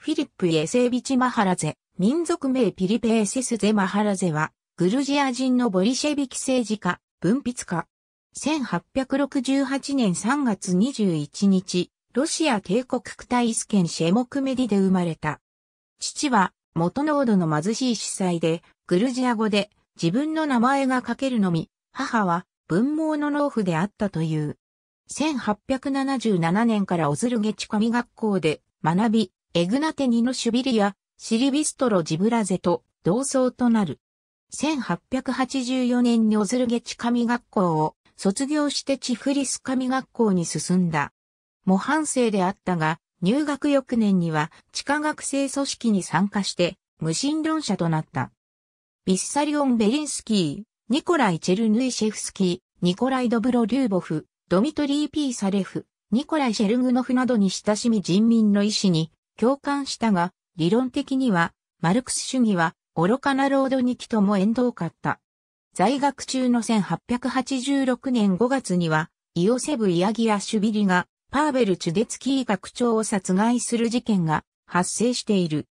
フィリップ・エセービチ・マハラゼ、民族名ピリペーセスゼ・マハラゼは、グルジア人のボリシェビキ政治家、文筆家。1868年3月21日、ロシア帝国クタイス県シェモクメディで生まれた。父は、元濃度の貧しい司祭で、グルジア語で自分の名前が書けるのみ、母は文盲の農夫であったという。1877年からオズルゲチ神学校で学び、エグナテニのシュビリア、シリビストロ・ジブラゼと同窓となる。1884年にオズルゲチ神学校を卒業してチフリス神学校に進んだ。模範生であったが、入学翌年には地下学生組織に参加して無神論者となった。ビッサリオン・ベリンスキー、ニコライ・チェルヌイシェフスキー、ニコライ・ドブロ・リューボフ、ドミトリー・ピー・サレフ、ニコライ・シェルグノフなどに親しみ人民の意志に共感したが、理論的には、マルクス主義は、愚かな労働に来とも遠遠かった。在学中の1886年5月には、イオセブ・イアギア・シュビリが、パーベル・チュデツキー学長を殺害する事件が発生している。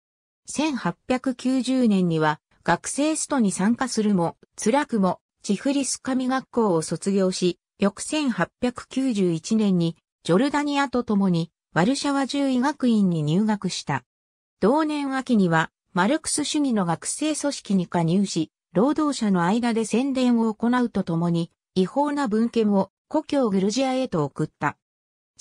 1890年には、学生ストに参加するも、辛くも、チフリス神学校を卒業し、翌1891年に、ジョルダニアと共に、ワルシャワ獣医学院に入学した。同年秋には、マルクス主義の学生組織に加入し、労働者の間で宣伝を行うとともに、違法な文献を故郷グルジアへと送った。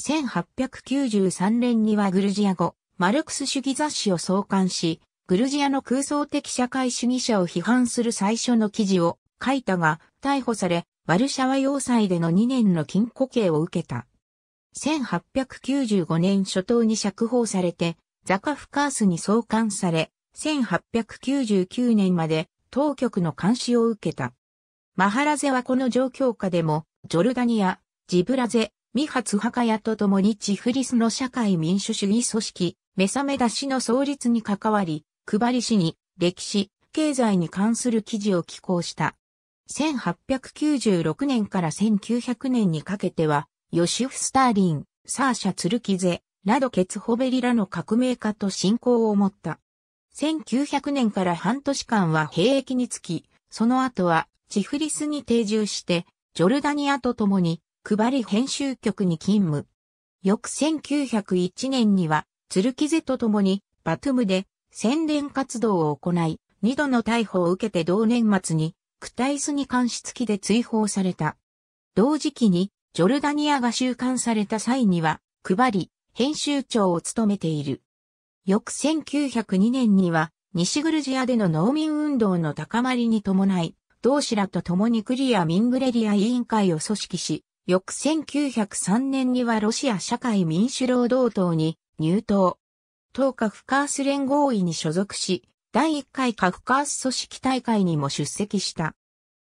1893年にはグルジア語、マルクス主義雑誌を創刊し、グルジアの空想的社会主義者を批判する最初の記事を書いたが、逮捕され、ワルシャワ要塞での2年の禁錮刑を受けた。1895年初頭に釈放されて、ザカフカースに送還され、1899年まで当局の監視を受けた。マハラゼはこの状況下でも、ジョルダニア、ジブラゼ、ミハツハカヤと共にチフリスの社会民主主義組織、メサメダ氏の創立に関わり、配り氏に歴史、経済に関する記事を寄稿した。1896年から1900年にかけては、ヨシフ・スターリン、サーシャ・ツルキゼ、ラドケツホベリラの革命家と信仰を持った。1900年から半年間は兵役につき、その後はチフリスに定住して、ジョルダニアと共に、配り編集局に勤務。翌1901年には、ツルキゼと共に、バトゥムで宣伝活動を行い、二度の逮捕を受けて同年末に、クタイスに監視付きで追放された。同時期に、ジョルダニアが収監された際には、配り、編集長を務めている。翌1902年には、西グルジアでの農民運動の高まりに伴い、同志らと共にクリア・ミングレリア委員会を組織し、翌1903年にはロシア社会民主労働党に入党。党カフカース連合委に所属し、第1回カフカース組織大会にも出席した。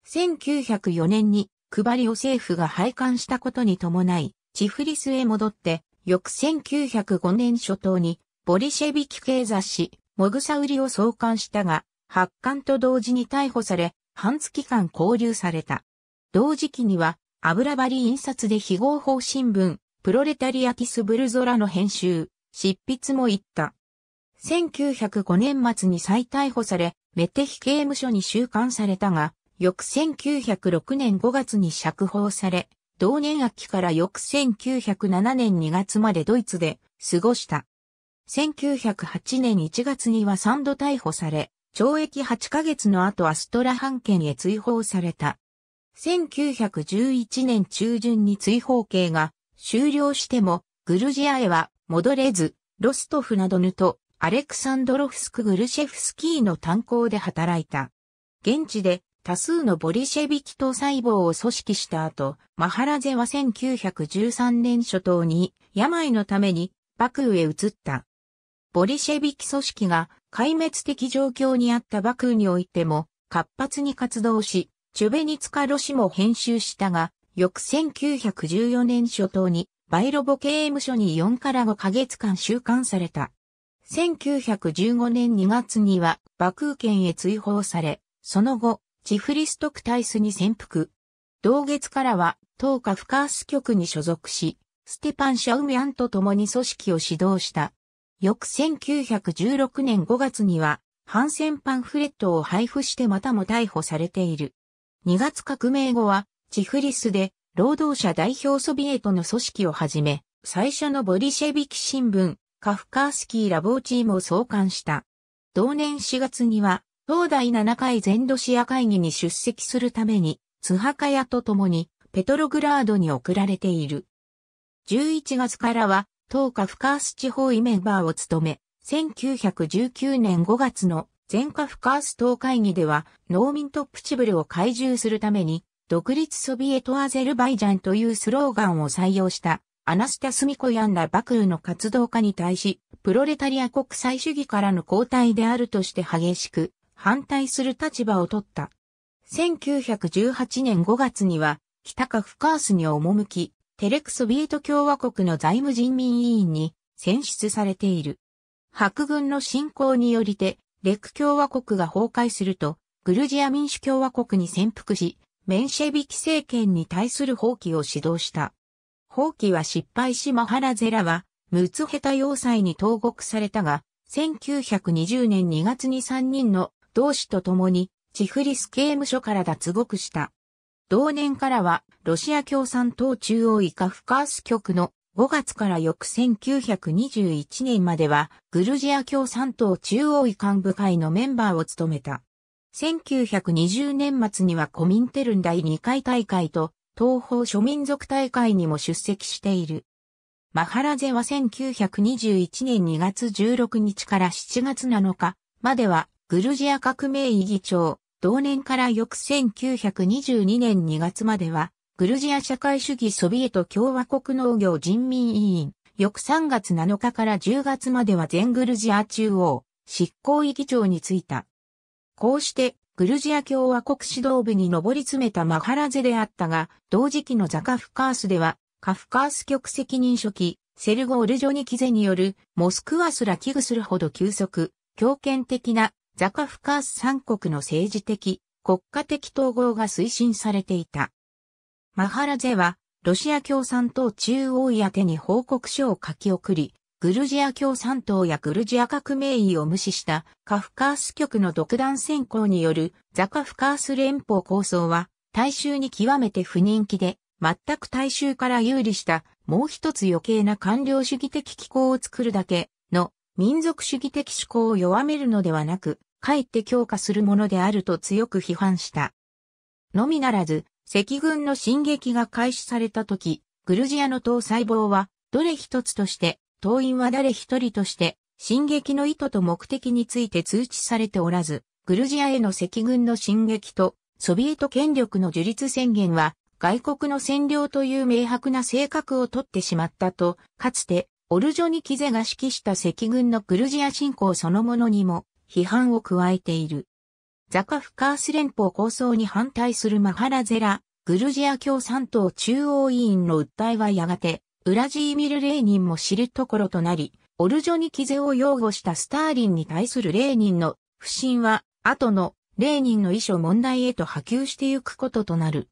1904年に配りを政府が廃刊したことに伴い、チフリスへ戻って、翌1905年初頭に、ボリシェビキ系雑誌、モグサウリを創刊したが、発刊と同時に逮捕され、半月間拘留された。同時期には、油張り印刷で非合法新聞、プロレタリアティスブルゾラの編集、執筆も行った。1905年末に再逮捕され、メテヒ刑務所に収監されたが、翌1906年5月に釈放され、同年秋から翌1907年2月までドイツで過ごした。1908年1月には3度逮捕され、懲役8ヶ月の後アストラハン県へ追放された。1911年中旬に追放刑が終了しても、グルジアへは戻れず、ロストフなどぬと、アレクサンドロフスク・グルシェフスキーの炭鉱で働いた。現地で多数のボリシェビキと細胞を組織した後、マハラゼは1913年初頭に病のために幕府へ移った。ボリシェビキ組織が壊滅的状況にあった幕府においても活発に活動し、チュベニツカロシも編集したが、翌1914年初頭にバイロボ刑務所に4から5ヶ月間収監された。1915年2月には、バク県へ追放され、その後、チフリストクタイスに潜伏。同月からは、東カフカース局に所属し、ステパン・シャウミアンと共に組織を指導した。翌1916年5月には、反戦パンフレットを配布してまたも逮捕されている。2月革命後は、チフリスで、労働者代表ソビエトの組織をはじめ、最初のボリシェビキ新聞、カフカースキーラボーチームを創刊した。同年4月には、東大7回全土シア会議に出席するために、津墓屋と共に、ペトログラードに送られている。11月からは、東カフカース地方委メンバーを務め、1919年5月の全カフカース党会議では、農民トップチブルを懐柔するために、独立ソビエトアゼルバイジャンというスローガンを採用した、アナスタスミコヤンらバクルの活動家に対し、プロレタリア国際主義からの交代であるとして激しく反対する立場を取った。1918年5月には、北カフカースに赴き、テレクソビエト共和国の財務人民委員に選出されている。白軍の侵攻によりて、レク共和国が崩壊すると、グルジア民主共和国に潜伏し、メンシェビキ政権に対する放棄を指導した。放棄は失敗しマハラゼラは、ムツヘタ要塞に投獄されたが、1920年2月に3人の同志と共にチフリス刑務所から脱獄した。同年からは、ロシア共産党中央以下フカース局の5月から翌1921年までは、グルジア共産党中央委幹部会のメンバーを務めた。1920年末にはコミンテルン第2回大会と、東方諸民族大会にも出席している。マハラゼは1921年2月16日から7月7日まではグルジア革命委議長、同年から翌1922年2月までは、グルジア社会主義ソビエト共和国農業人民委員、翌3月7日から10月までは全グルジア中央、執行委議長に就いた。こうして、グルジア共和国指導部に上り詰めたマハラゼであったが、同時期のザカフカースでは、カフカース局責任書記、セルゴ・ールジョニキゼによる、モスクワすら危惧するほど急速、強権的なザカフカース三国の政治的、国家的統合が推進されていた。マハラゼは、ロシア共産党中央宛に報告書を書き送り、グルジア共産党やグルジア革命意を無視したカフカース局の独断専考によるザカフカース連邦構想は大衆に極めて不人気で全く大衆から有利したもう一つ余計な官僚主義的機構を作るだけの民族主義的思考を弱めるのではなくかえって強化するものであると強く批判した。のみならず、赤軍の進撃が開始された時、グルジアの党細胞は、どれ一つとして、党員は誰一人として、進撃の意図と目的について通知されておらず、グルジアへの赤軍の進撃と、ソビエト権力の樹立宣言は、外国の占領という明白な性格をとってしまったと、かつて、オルジョニキゼが指揮した赤軍のグルジア侵攻そのものにも、批判を加えている。ザカフカース連邦構想に反対するマハラゼラ、グルジア共産党中央委員の訴えはやがて、ウラジーミル・レーニンも知るところとなり、オルジョニキゼを擁護したスターリンに対するレーニンの不信は、後のレーニンの遺書問題へと波及してゆくこととなる。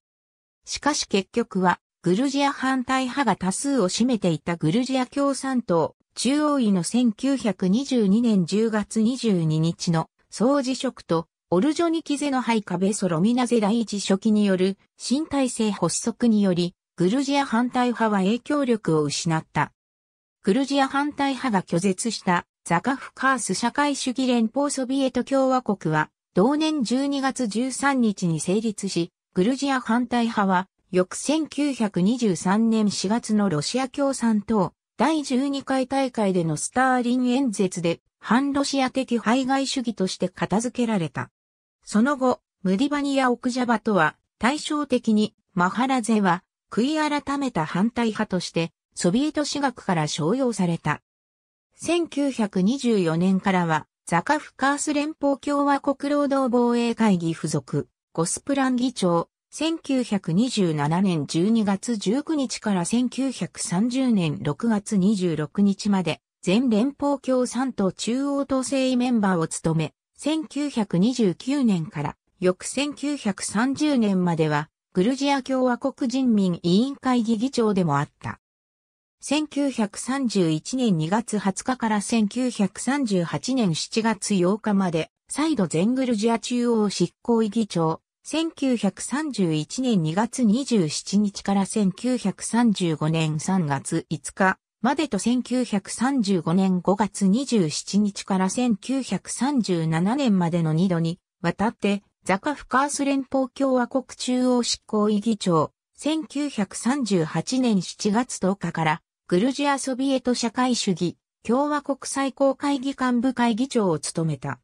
しかし結局は、グルジア反対派が多数を占めていたグルジア共産党、中央位の1922年10月22日の総辞職と、オルジョニキゼのハイカベソロミナゼ第一書記による新体制発足により、グルジア反対派は影響力を失った。グルジア反対派が拒絶したザカフカース社会主義連邦ソビエト共和国は、同年12月13日に成立し、グルジア反対派は、翌1923年4月のロシア共産党第12回大会でのスターリン演説で反ロシア的排外主義として片付けられた。その後、ムディバニア・オクジャバとは対照的にマハラゼは悔い改めた反対派としてソビエト史学から商用された。1924年からはザカフカース連邦共和国労働防衛会議付属ゴスプラン議長1927年12月19日から1930年6月26日まで、全連邦共産党中央党統制メンバーを務め、1929年から翌1930年までは、グルジア共和国人民委員会議議長でもあった。1931年2月20日から1938年7月8日まで、再度全グルジア中央執行委議長、1931年2月27日から1935年3月5日までと1935年5月27日から1937年までの2度にわたってザカフカース連邦共和国中央執行委議長、1938年7月10日からグルジアソビエト社会主義共和国最高会議幹部会議長を務めた。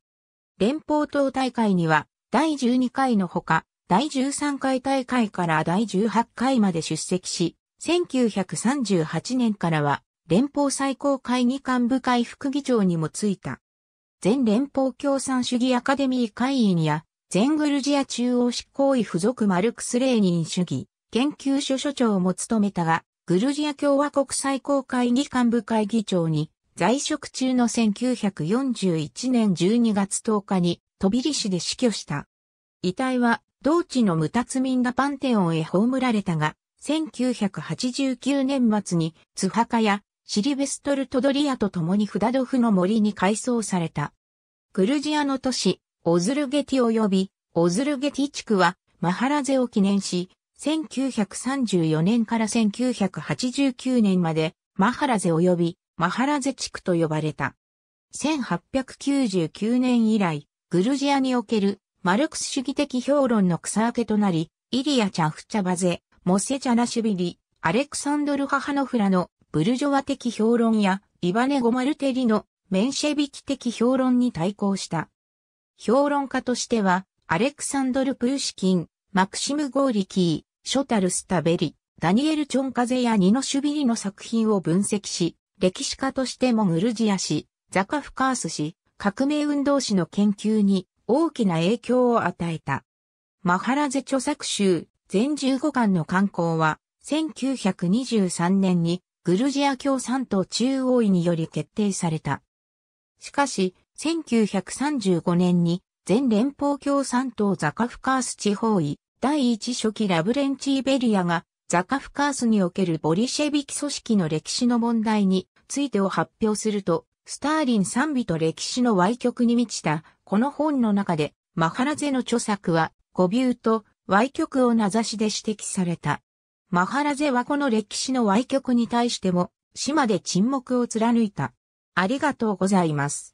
連邦党大会には第12回のほか、第13回大会から第18回まで出席し、1938年からは連邦最高会議幹部会副議長にもついた。全連邦共産主義アカデミー会員や、全グルジア中央執行委附属マルクス・レーニン主義研究所所長も務めたが、グルジア共和国最高会議幹部会議長に在職中の1941年12月10日にトビリ市で死去した。遺体は、同地のムタツミンダパンテオンへ葬られたが、1989年末に、ツハカやシリベストル・トドリアと共にフダドフの森に改装された。グルジアの都市、オズルゲティ及び、オズルゲティ地区は、マハラゼを記念し、1934年から1989年まで、マハラゼ及び、マハラゼ地区と呼ばれた。1899年以来、グルジアにおけるマルクス主義的評論の草分けとなり、イリア・チャフチャバゼ、モセ・チャナシュビリ、アレクサンドル・ハハノフラのブルジョワ的評論や、イバネ・ゴマルテリのメンシェビキ的評論に対抗した。評論家としては、アレクサンドル・プーシキン、マクシム・ゴーリキー、ショタル・スタベリ、ダニエル・チョンカゼやニノシュビリの作品を分析し、歴史家としてもグルジア氏、ザカフカース氏、革命運動史の研究に大きな影響を与えた。マハラゼ著作集全15巻の刊行は1923年にグルジア共産党中央委により決定された。しかし、1935年に全連邦共産党ザカフカース地方委第一初期ラブレンチーベリアがザカフカースにおけるボリシェビキ組織の歴史の問題についてを発表すると、スターリン賛美と歴史の歪曲に満ちた、この本の中で、マハラゼの著作は、誤謬と歪曲を名指しで指摘された。マハラゼはこの歴史の歪曲に対しても、島で沈黙を貫いた。ありがとうございます。